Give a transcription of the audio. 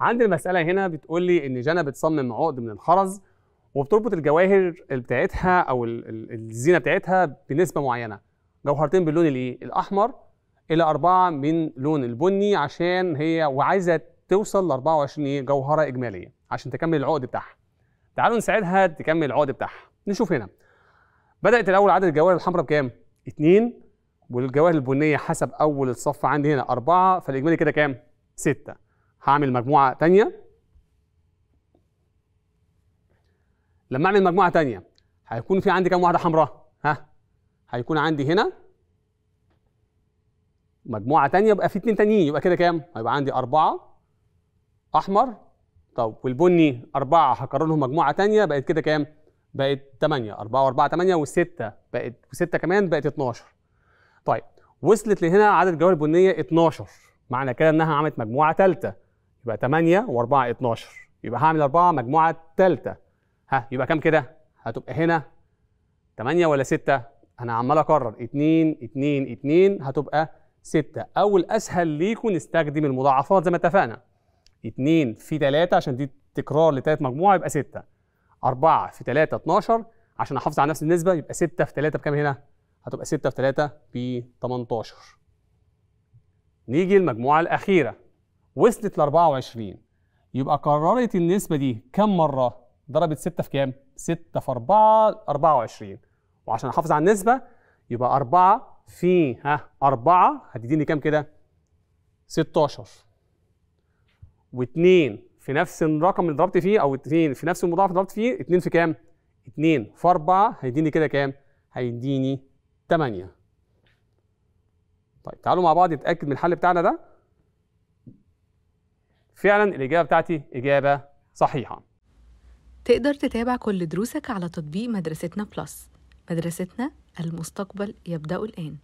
عند المساله هنا بتقول لي ان جانا بتصمم عقد من الخرز وبتربط الجواهر بتاعتها او الزينه بتاعتها بنسبه معينه جوهرتين باللون الايه الاحمر الى اربعه من لون البني عشان هي وعايزه توصل ل 24 ايه جوهره اجماليه عشان تكمل العقد بتاعها تعالوا نساعدها تكمل العقد بتاعها نشوف هنا بدات الاول عدد الجواهر الحمراء بكام 2 والجواهر البنيه حسب اول الصف عندي هنا 4 فالاجمالي كده كام 6 هعمل مجموعه ثانيه لما اعمل مجموعه ثانيه هيكون في عندي كام واحده حمراء ها هيكون عندي هنا مجموعه ثانيه يبقى في اثنين تانيين يبقى كده كام هيبقى عندي اربعه احمر طب والبني اربعه هكررهم مجموعه ثانيه بقت كده كام بقت 8 4 و4 8 و6 بقت و6 كمان بقت 12 طيب وصلت لهنا عدد الجوار البنيه 12 معنى كده انها عملت مجموعه ثالثه يبقى 8 و4 12 يبقى هعمل 4 مجموعه ثالثه ها يبقى كام كده هتبقى هنا 8 ولا 6 انا عمال اكرر 2 2 2 هتبقى 6 او الاسهل ليكم نستخدم المضاعفات زي ما اتفقنا 2 في 3 عشان دي تكرار لثالث مجموعه يبقى 6 4 في 3 12 عشان احافظ على نفس النسبه يبقى 6 في 3 بكام هنا هتبقى 6 في 3 ب 18 نيجي المجموعه الاخيره وصلت ل 24 يبقى قررت النسبة دي كم مرة؟ ضربت 6 في كام؟ 6 في 4 24 وعشان احافظ على النسبة يبقى 4 في ها 4 هتديني كام كده؟ 16 و2 في نفس الرقم اللي ضربت فيه او 2 في نفس المضاعف اللي ضربت فيه 2 في كام؟ 2 في 4 هيديني كده كام؟ هيديني 8 طيب تعالوا مع بعض نتاكد من الحل بتاعنا ده فعلا الإجابة بتاعتي إجابة صحيحة تقدر تتابع كل دروسك على تطبيق مدرستنا بلس مدرستنا المستقبل يبدأ الآن